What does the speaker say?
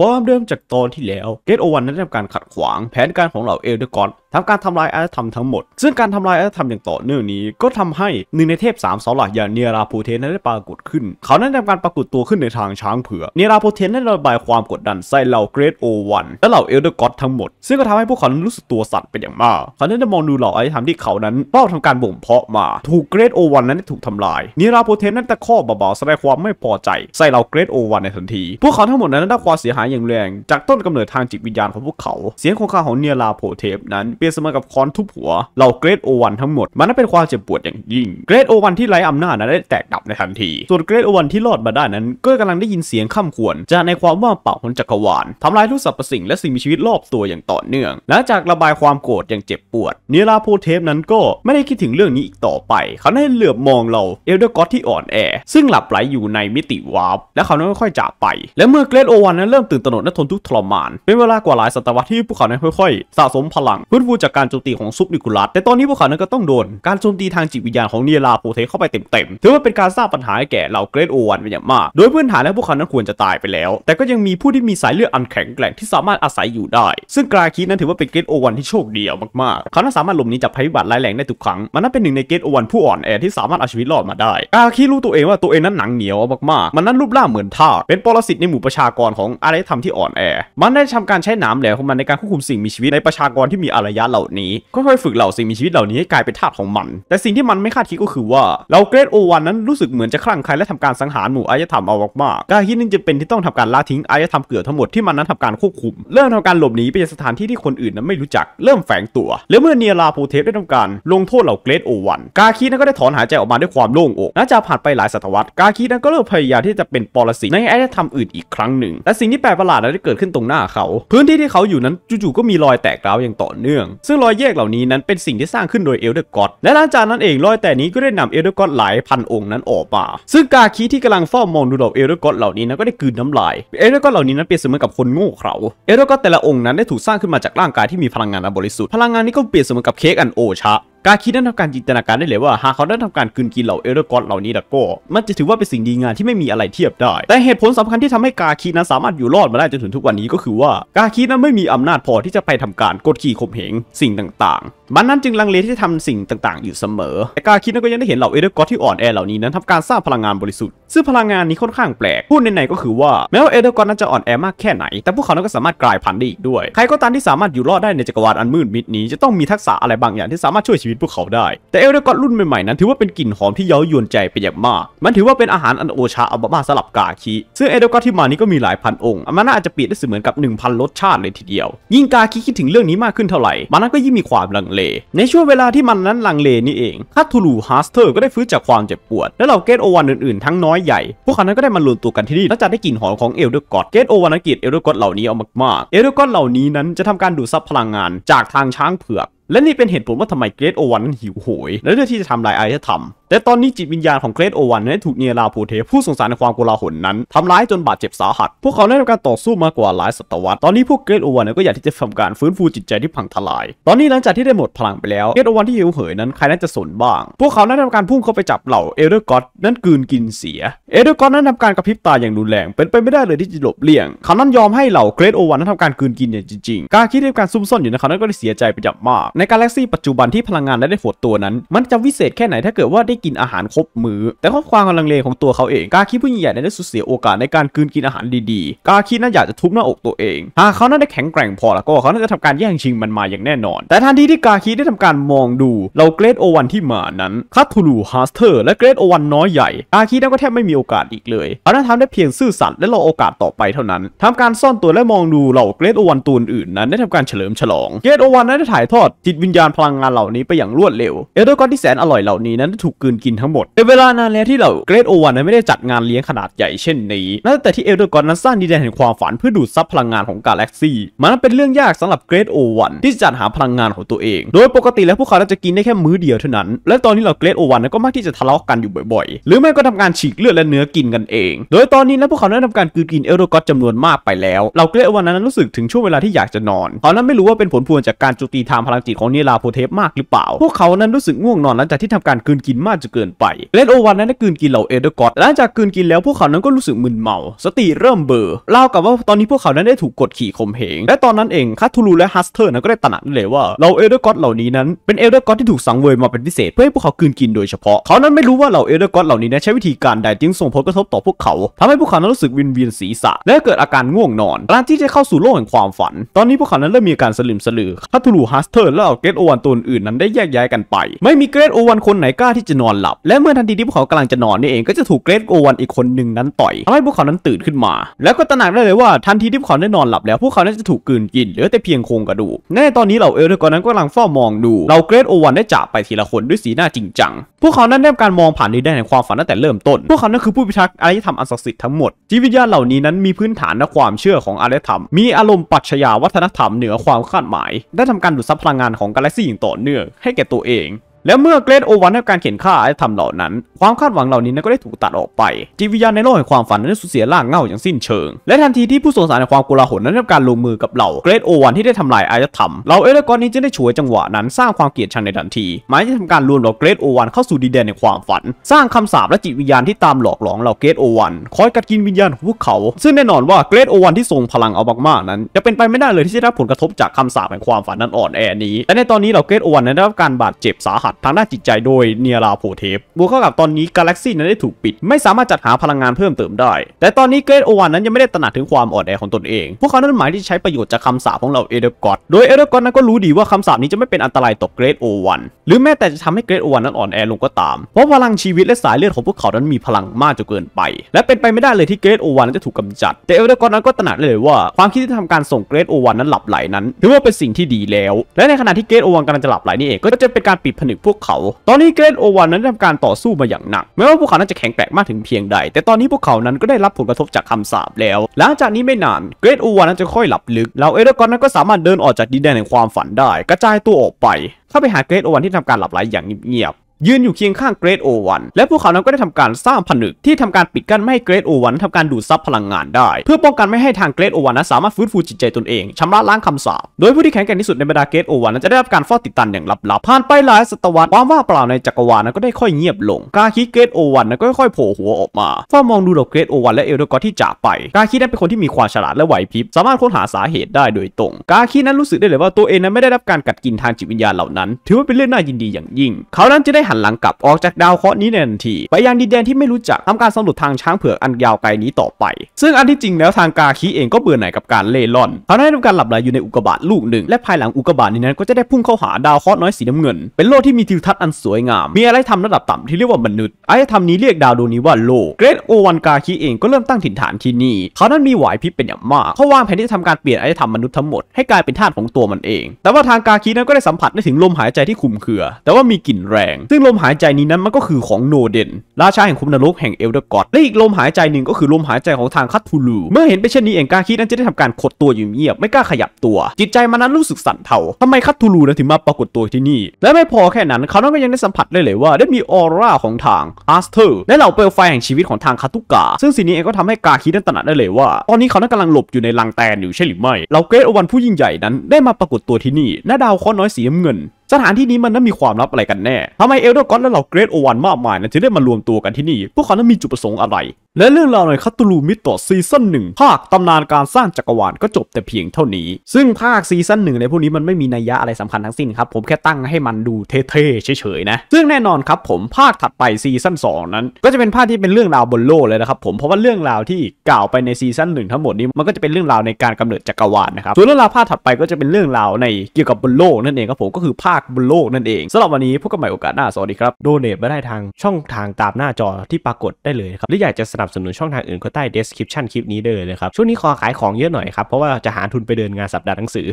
ความเดิมจากตอนที่แล้ว เกต โอวันนั้นทำการขัดขวางแผนการของเหล่าเอลเดอร์กอนทำการทำลายอารยธรรมทั้งหมด ซึ่งการทำลายอารยธรรมอย่างต่อเนื่องนี้ ก็ทำให้หนึ่งในเทพสามเสาหลักอย่างเนราโพเทนได้ปรากฏขึ้น เขานั้นทำการปรากฏตัวขึ้นในทางช้างเผือกเนราโพเทนได้ระบายความกดดันใส่เหล่าเกรดโอวันและเหล่าเอลเดอร์ก็อดทั้งหมด ซึ่งก็ทำให้พวกเขารู้สึกตัวสั่นเป็นอย่างมาก เขานั้นได้มองดูเหล่าอารยธรรมที่เขานั้น เป้าทำการบ่มเพาะมา ถูกเกรดโอวันนั้นถูกทำลายเนราโพเทนนั้นตะข้อเบาๆแสดงความไม่พอใจใส่เหล่าเกรดโอวันในทันที พวกเขาทั้งหมดนั้นได้ความเสียหายอย่างแรง จากต้นกำเนิดทางจิตวิญญาณของพวกเขา เสียงของข้าของเนราโพเทนนั้นรียบเสมอกับค้อนทุบหัว เราเกรดโอวันทั้งหมดมันนั้นเป็นความเจ็บปวดอย่างยิ่ง เกรดโอวันที่ไร้อำนาจนั้นได้แตกดับในทันที ส่วนเกรดโอวันที่รอดมาได้นั้น ก็กำลังได้ยินเสียงข้ามขวนจากในความว่าเปล่าคนจักรวาลทำลายทุกสรรพสิ่งและสิ่งมีชีวิตรอบตัวอย่างต่อเนื่อง หลังจากระบายความโกรธอย่างเจ็บปวดเนลาโพเทปนั้นก็ไม่ได้คิดถึงเรื่องนี้อีกต่อไป เขาได้เหลือบมองเราเอลเดอร์ก็อตที่อ่อนแอซึ่งหลับไหลอยู่ในมิติวาร์ปและเขานั้นค่อยจากไป และเมื่อเกรดโอวันนั้นเริ่มตื่นตระหนกและทนทุกข์ทรมานเป็นเวลากว่าหลายศตวรรษที่พวกเขานั้นค่อยๆสะสมพลังพื้นฟู้จากการโจมตีของซุปนิคุลัสแต่ตอนนี้พวกเขานั้นก็ต้องโดน การโจมตีทางจิตวิญญาณของเนียลาโพเท เข้าไปเต็มๆ ถือว่าเป็นการสร้างปัญหาให้แก่เหล่าเกรดโอวันเป็นอย่างมาก โดยพื้นฐานแล้วพวกเขานั้นควรจะตายไปแล้ว แต่ก็ยังมีผู้ที่มีสายเลือดอันแข็งแกร่งที่สามารถอาศัยอยู่ได้ ซึ่งกราคีนั้นถือว่าเป็นเกรดโอวันที่โชคดีมากๆเขานั้นสามารถหลบหนีจากภัยพิบัติร้ายแรงได้ทุกครั้งมันนั้นเป็นหนึ่งในเกรดโอวันผู้อ่อนแอที่สามารถเอาชีวิตรอดมาได้กราคีรู้ตัวเองว่าตัวเองนั้นหนังเหนียวมากๆ มันนั้นรูปร่างเหมือนท่เป็นปรสิตในหมู่ประชากรของอารยธรรมที่อ่อนแอ มันได้ทำการใช้หนามแหลมของมันในการควบคุมสิ่งมีชีวิตในประชากรที่มีอารยะะเหล่านี้ค่อยๆ ฝึกเหล่าสิ่งมีชีวิตเหล่านี้ให้กลายเป็นทาสของมัน แต่สิ่งที่มันไม่คาดคิดก็คือว่าเราเกรดโอวันนั้นรู้สึกเหมือนจะคลั่งไคล้และทำการสังหารหมู่อารยธรรมเอามากๆการคิดนึงจะเป็นที่ต้องทำการล่าทิ้งอารยธรรมเกือบทั้งหมดที่มันนั้นทำการควบคุม เริ่มทำการหลบหนีไปยังสถานที่ที่คนอื่นนั้นไม่รู้จักเริ่มแฝงตัวแล้วเมื่อเนียราโพเทสได้ทำการลงโทษเหล่าเกรดโอวันกาคีนั้นก็ได้ถอนหายใจออกมาด้วยความโล่งอกหลังจากผ่านไปหลายศตวรรษกาคีนั้นก็เริ่มพยายามที่จะเป็นปรสิตในอารยธรรมอื่นอีกครั้งหนึ่งและสิ่งที่แปลกประหลาดนั้นได้เกิดขึ้นตรงหน้าเขา พื้นที่ที่เขาอยู่นั้นจู่ๆก็มีรอยแตกร้าวอย่างต่อเนื่ององซึ่งรอยแยกเหล่านี้นั้นเป็นสิ่งที่สร้างขึ้นโดยเอลเดอร์ก็อตและหลังจากนั้นเอง รอยแต่นี้ก็ได้นำเอลเดอร์ก็อตหลายพันองค์นั้นออกมา ซึ่งกาคีที่กำลังเฝ้ามองดูเหล่าเอลเดอร์ก็อตเหล่านี้นั้นก็ได้กืนน้าลาย เอลเดอร์ก็อตเหล่านี้นั้นเปรียบเสมือนกับคนโง่เขลาเอลเดอร์ก็อตแต่ละองค์นั้นได้ถูกสร้างขึ้นมาจากร่างกายที่มีพลังงานอันบริสุทธิ์ พลังงานนี้ก็เปรียบเสมือนกับเค้กอันโอชะการคิดนั้นทำการจินตนาการได้เลยว่า หากเขาได้ทำการกืนกินเหล่าเอลเดอร์กอตเหล่านี้ดล้ก็มันจะถือว่าเป็นสิ่งดีงามที่ไม่มีอะไรเทียบได้ แต่เหตุผลสำคัญที่ทำให้กาคีนั้นสามารถอยู่รอดมาได้จนถึงทุกวันนี้ก็คือว่า กาคีนั้นไม่มีอำนาจพอที่จะไปทำการกดขี่ข่มเหงสิ่งต่างๆมันนั้นจึงลังเลที่จะทำสิ่งต่าง ๆ อยู่เสมอแต่กาคิดนั้นก็ยังได้เห็นเหล่าเอเดอร์ก็ที่อ่อนแอเหล่านี้นั้นทำการสร้างพลังงานบริสุทธิ์ ซึ่งพลังงานนี้ค่อนข้างแปลก พูดในนก็คือว่า แม้ว่าเอเดอร์ก็นั้นจะอ่อนแอมากแค่ไหน แต่พวกเขานั้นก็สามารถกลายพันธุ์ได้อีกด้วย ใครก็ตามที่สามารถอยู่รอดได้ในจักรวาลอันมืดมิดนี้จะต้องมีทักษะอะไรบางอย่างที่สามารถช่วยชีวิตพวกเขาได้ แต่เอเดอร์ก็รุ่นใหม่ๆนั้นถือว่าเป็นกลิ่นหอมที่เย้ายวนใจเป็นอย่างมาก มันถือว่าเป็นอาหารอันโอชาอับมาสลับกาคิซึ่งเอเดอร์ก็ที่มานี้ก็มีหลายพันองค์มันน่าจะเปรียบได้เสมือนกับ1000รสชาติเลยทีเดียวยิ่งกาคิคิดถึงเรื่องนี้มากขึ้นเท่าไหร่มันนั้นก็ยิ่งมีความลังเลในช่วงเวลาที่มันนั้นลังเลนี่เองคาทูลูฮาสเตอร์ก็ได้ฟื้นจากความเจ็บปวด และเหล่าเกตโอวันอื่นๆทั้งน้อยใหญ่ พวกเขานั้นก็ได้มารวมตัวกันที่นี่และจะได้กลิ่นหอมของเอลดูกอดเกตโอวันกิจเอลดูกอดเหล่านี้เอามากๆเอลดูกอดเหล่านี้นั้นจะทำการดูดซับพลังงานจากทางช้างเผือก และนี่เป็นเหตุผลว่าทำไมเกตทโอวันนั้นหิวโหยและเลือกที่จะทำลายไอเทมและตอนนี้จิตวิญญาณของเกรทโอวันได้ถูกเนียราโพเทผู้สงสารในความโกลาหลนั้นทำร้ายจนบาดเจ็บสาหัสพวกเขาได้ทำการต่อสู้มากกว่าหลายศตวรรษตอนนี้พวกเกรทโอวัน ก็อยากที่จะทำการฟื้นฟูจิตใจที่พังทลาย ตอนนี้หลังจากที่ได้หมดพลังไปแล้วเกรทโอวันที่หิวเหิยนั้นใครน่าจะสนบ้าง พวกเขาได้ทำการพุ่งเข้าไปจับเหล่าเอเดอร์กอดนั้นกืนกินเสีย เอเดอร์กอตนั้นทำการกระพริบตาอย่างรุนแรงเป็นไปไม่ได้เลยที่จะหลบเลี่ยงเขานั้นยอมให้เหล่าเกรทโอวันนั้นทำการกืนกินอย่างจริงๆ การคิดในงการซุ่มซ่อนอยู่ในเขานั้นก็ได้เสียใจไปจับมากในกาแล็กซี่ปัจจุบันที่พลังงานได้ได้ฝดตัวนั้น มันจะวิเศษแค่ไหนถ้าเกิดว่าได้กินอาหารครบมือ แต่ข้อความกำลังเลของตัวเขาเองกาคิผู้ยิ่งใหญ่ได้สูญเสียโอกาสในการกืนกินอาหารดีๆ กาคิน่าอยากจะทุบหน้าอกตัวเอง หากเขาน่าได้แข็งแกร่งพอแล้วก็เขาน่าจะทำการแย่งชิงมันมาอย่างแน่นอน แต่ทันทีที่กาคิได้ทำการมองดูเราเกรดโอวันที่มานั้นคาทูลูฮาสเตอร์และเกรดโอวันน้อยใหญ่ กาคินั้นก็แทบไม่มีโอกาสอีกเลยเขาได้ทำได้เพียงซื่อสัตย์และรอโอกาสต่อไปเท่านั้น ทำการซ่อนตัวและมองดูเหล่าเกรดโอวันตัวอื่นนั้นได้ทำการเฉลิมฉลองเกรดโอวันนั้นได้ถ่ายทอดจิตวิญญาณพลังงานเหล่านี้ไปอย่างรวดเร็วเอลดกอนที่แสนอร่อยเหล่านี้นั้นถูกืนกินทั้งหมดในเวลานานแล้วที่เราเกรดโอวันไม่ได้จัดงานเลี้ยงขนาดใหญ่เช่นนี้ นั่นแต่ที่เอลดอร์กอนนั้นสร้างดินแดนแห่งความฝันเพื่อดูดซับพลังงานของกาแล็กซี่ มันเป็นเรื่องยากสำหรับเกรดโอวันที่จะจัดหาพลังงานของตัวเอง โดยปกติแล้วพวกเขาจะกินได้แค่มื้อเดียวเท่านั้น และตอนนี้เราเกรดโอวันก็มักที่จะทะเลาะกันอยู่บ่อยๆ หรือไม่ก็ทำการฉีกเลือดและเนื้อกินกันเอง โดยตอนนี้แล้วพวกเขาได้ทำการกืนกินเอลดอร์กอนจำนวนมากไปแล้ว เราเกรดโอวันนั้นรู้สึกถึงช่วงเวลาที่อยากจะนอน ตอนนั้นไม่รู้ว่าเป็นผลพวงจากการจุติทางพลังจิตของเนลาโพเทปมากหรือเปล่า พวกเขานั้นรู้สึกง่วงนอนหลังจากที่ทำการกืนกินมาากจะเกินไปเลนโอวันนั้นได้กืนกินเหล่าเอเดอร์กอดหลังจากกืนกินแล้วพวกเขานั้นก็รู้สึกมึนเมา สติเริ่มเบลอเล่ากับว่าตอนนี้พวกเขานั้นได้ถูกกดขี่ข่มเหงและตอนนั้นเองคาทูลูและฮัสเทอร์นั้นก็ได้ตระหนักเลยว่าเหล่าเอเดอร์กอดเหล่านี้นั้นเป็นเอเดอร์กอดที่ถูกสังเวยมาเป็นพิเศษเพื่อให้พวกเขากืนกินโดยเฉพาะ เขานั้นไม่รู้ว่าเหล่าเอเดอร์กอดเหล่านี้นั้นใช้วิธีการใดจึงส่งผลกระทบต่อพวกเขาทำให้พวกเขานั้นรู้สึกวินเวียนศีรษะและเกิดอาการง่วงนอนการที่จะเข้าสู่โลกแห่งความฝัน ตอนนี้พวกเขานั้นเริ่มมีการสลมสลือคาทูลูฮัสเอร์และเกรทโอวันตัวอื่นนั้นได้แยกย้ายกันไป ไม่มีเกรทโอวันคนไหนกล้าที่จะนอนหลับ และเมื่อทันทีที่พวกเขากำลังจะนอนนี่เองก็จะถูกเกรทโอวันอีกคนหนึ่งนั้นต่อยทำให้พวกเขานั้นตื่นขึ้นมา แล้วก็ตระหนักได้เลยว่าทันทีที่พวกเขาได้นอนหลับแล้ว พวกเขานั้นจะถูกกืนกินเหลือแต่เพียงโครงกระดูกในตอนนี้เหล่าเอลเดอร์กอนนั้นก็กำลังเฝ้ามองดูเราเกรทโอวันได้จากไปทีละคนด้วยสีหน้าจริงจังพวกเขานั้นได้การมองผ่านดีนด้ในความฝันตั้งแต่เริ่มต้นพวกเขานั้นคือผู้พิทักษ์อารยธรรมอันศักดิ์สิทธิ์ทั้งหมดจิตวิญญาณเหล่านี้นั้นมีพื้นฐานและความเชื่อของอารยธรรมมีอารมณ์ปัจฉญาวัฒนธรรมเหนือความคาดหมาย ได้ทำการดูดซับพลังงานของกาแล็กซี่อย่างต่อเนื่องให้แก่ตัวเองแล้วเมื่อเกรดโอวันได้การเขียนค่าและทำเหล่านั้น ความคาดหวังเหล่านี้นก็ได้ถูกตัดออกไป จิตวิญญาณในโลกแห่งความฝัน นั้นสูญเสียร่างเงาอย่างสิ้นเชิง และทันทีที่ผู้สงสารในความกลาหลนั้นได้ทำการลงมือกับเหล่าเกรดโอวันที่ได้ทำลายอารยธรรมเหล่าเอเลกอนนี้จึงได้ฉวยจังหวะนั้นสร้างความเกลียดชังในทันที หมายจะทำการรวมเหล่าเกรดโอวันเข้าสู่ดินแดนในความฝัน สร้างคำสาปและจิตวิญญาณที่ตามหลอกหลอนเหล่าเกรดโอวันคอยกัดกินวิญญาณของพวกเขา ซึ่งแน่นอนว่าเกรดโอวันที่ทรงพลังเอามากๆนั้น จะเป็นไปไม่ได้เลยที่จะได้ผลกระทบจากคำสาปแห่งความฝันนั้นอ่อนแอนี้และในตอนนี้เหล่าเกรดโอวันได้รับการบาดเจ็บสาหัสทางด้านจิตใจโดยเนียราโพเทปบวกเข้ากับตอนนี้กาแล็กซี่นั้นได้ถูกปิดไม่สามารถจัดหาพลังงานเพิ่มเติมได้ แต่ตอนนี้เกรดโอวานนั้นยังไม่ได้ตระหนักถึงความอ่อนแอของตนเอง พวกเขานั้นหมายที่ใช้ประโยชน์จากคำสาปของเราเอเดอร์กอตโดยเอเดอร์กอตนั้นก็รู้ดีว่าคำสาปนี้จะไม่เป็นอันตรายต่อเกรดโอวันหรือแม้แต่จะทำให้เกรดโอวันนั้นอ่อนแอลงก็ตามเพราะพลังชีวิตและสายเลือดของพวกเขานั้นมีพลังมากจนเกินไปและเป็นไปไม่ได้เลยที่เกรดโอวันจะถูกกาจัด แต่เอเดอร์กอตนั้นก็ตระหนักเลยว่าความคิดที่ทำการส่งเกรทโอวานนั้นหลับไหลนั้นถือว่าเป็นสิ่งที่ดีแล้ว และในขณะที่เกรทโอวานกำลังจะหลับไหลนี่เอง ก็จะเป็นการปิดผนึกพวกเขา ตอนนี้เกรนโอวันนั้นทำทำการต่อสู้มาอย่างหนักแม้ว่าพวกเขานั้นจะแข็งแกร่งมากถึงเพียงใด แต่ตอนนี้พวกเขานั้นก็ได้รับผลกระทบจากคำสาปแล้วหลังจากนี้ไม่นานเกรนโอวันนั้นจะค่อยหลับลึกเราเอเดรกอนนั้นก็สามารถเดินออกจากดินแดนแห่งความฝันได้ กระจายตัวออกไป เข้าไปหาเกรนโอวันที่ทำการหลับไหลอย่างเงียบยืนอยู่เคียงข้างเกรดโอวัน และพวกเขานั้นก็ได้ทำการสร้างผนึกที่ทำการปิดกั้นไม่ให้เกรดโอวันทำการดูดซับพลังงานได้ เพื่อป้องกันไม่ให้ทางเกรดโอวันนั้นสามารถฟื้นฟูจิตใจตนเอง ชำระล้างคำสาปโดยผู้ที่แข็งแกร่งที่สุด ในบรรดาเกรดโอวันนั้นจะได้รับการฟอดติดตันอย่างลับๆ ผ่านไปหลายศตวรรษความว่างเปล่าในจักรวาลนั้นก็ได้ค่อยเงียบลง กาคิเกรดโอวันนั้นก็ค่อยโผล่หัวออกมาเฝ้ามองดูเหล่าเกรดโอวัน และเอลดกอที่จากไป กาคินั้นเป็นคนที่มีความฉลาดและไหวพริบสามารถค้นหาสาเหตุได้โดยตรงกาคินั้นรู้สึกได้เลยว่าตัวเองนั้นไม่ได้รับการกัดกินทางจิตวิญญาณเหล่านั้น ถือว่าเป็นเรื่องน่ายินดีอย่างยิ่งเขานั้นจะได้หันหลังกลับออกจากดาวเคราะห์นี้ในทันทีไปยังดินแดนที่ไม่รู้จักทำการสำรวจทางช้างเผือกอันยาวไกลนี้ต่อไป ซึ่งอันที่จริงแล้วทางกาคีเองก็เบื่อหน่ายกับการเล่ร่อนเขาได้ทำการหลับไหลอยู่ในอุกกาบาตลูกหนึ่ง และภายหลังอุกกาบาตนี้นั้นก็จะได้พุ่งเข้าหาดาวเคราะห์น้อยสีน้ำเงินเป็นโลกที่มีทิวทัศน์อันสวยงามมีอะไรทำระดับต่ำที่เรียกว่ามนุษย์อารยธรรมนี้เรียกดาวดวงนี้ว่าโลกเกรทโอวันกาคีเองก็เริ่มตั้งถิ่นฐานที่นี่เขานั้นมีหวายพิบเป็นอย่างมากเขาวางแผนที่จะทำการเปลี่ยนอารยธรรมมนุษย์ทั้งหมดให้กลายเป็นทาสของตัวมันเอง แต่ว่าทางกาคีนั้นก็ได้สัมผัสได้ถึงลมหายใจที่คุมเคือ แต่ว่ามีกลิ่นแรงซึ่งลมหายใจนี้นั้นมันก็คือของโนเดนราชาแห่งคุมนรกแห่งเอลเดอร์กอดและอีกลมหายใจหนึ่งก็คือลมหายใจของทางคัตทูลูเมื่อเห็นไปเช่นนี้เองกาคินั้นจะได้ทำการขดตัวอยู่เงียบไม่กล้าขยับตัว จิตใจมันนั้นรู้สึกสั่นเทาทำไมคัตทูลูนนถึงมาปรากฏตัวที่นี่ และไม่พอแค่นั้นเขานั้นก็ยังได้สัมผัสได้เลยว่า ได้มีออร่าของทางอาร์สเตอร์และเหล่าเปลวไฟแห่งชีวิตของทางคาตุกา ซึ่งสิ่งนี้เองก็ทำให้กาคินั้นตระหนักได้เลยว่า ตอนนี้เขานั้นกำลังหลบอยู่ในลังแตนอยู่ใช่หรือไม่เหล่าเกรทอวันผู้ยิ่งใหญ่นั้นได้มาปรากฏตัวที่นี่หน้าดาวข้อน้อยสีน้ำเงินสถานที่นี้มันนั้นมีความลับอะไรกันแน่ ทำไมเอลเดอร์ก็อนและเหล่าเกรทโอวันมากมายนะถึงได้มารวมตัวกันที่นี่ พวกเขานั้นมีจุดประสงค์อะไรและเรื่องราวในคัตตูลูมิโตซีซั่นหนึ่งภาคตำนานการสร้างจักรวาลก็จบแต่เพียงเท่านี้ซึ่งภาคซีซั่นหนึ่งในพวกนี้มันไม่มีนัยยะอะไรสำคัญทั้งสิ้นครับผมแค่ตั้งให้มันดูเท่ๆเฉยๆนะ ซึ่งแน่นอนครับผมภาคถัดไปซีซั่น2นั้น ก็จะเป็นภาคที่เป็นเรื่องราวบนโลกเลยนะครับผมเพราะว่าเรื่องราวที่กล่าวไปในซีซั่นหนึ่งทั้งหมดนี้มันก็จะเป็นเรื่องราวในการกำเนิดจักรวาลนะครับส่วนเรื่องราวภาคถัดไปก็จะเป็นเรื่องราวในเกี่ยวกับบนโลกนั่นเองครับผมก็คือภาคบนโลกนั่นเองสำหรับวันนี้พบกันใหม่โอกาสหน้าสวัสดีครับโดเนทมได้ทางช่องทางตามหน้าจอที่ปรากฏได้เลยครับหรืออยากจะสนับนับสนุนช่องทางอื่นก็ใต้ description คลิปนี้เลยนะครับ ช่วงนี้ขอขายของเยอะหน่อยครับ เพราะว่าจะหาทุนไปเดินงานสัปดาห์หนังสือ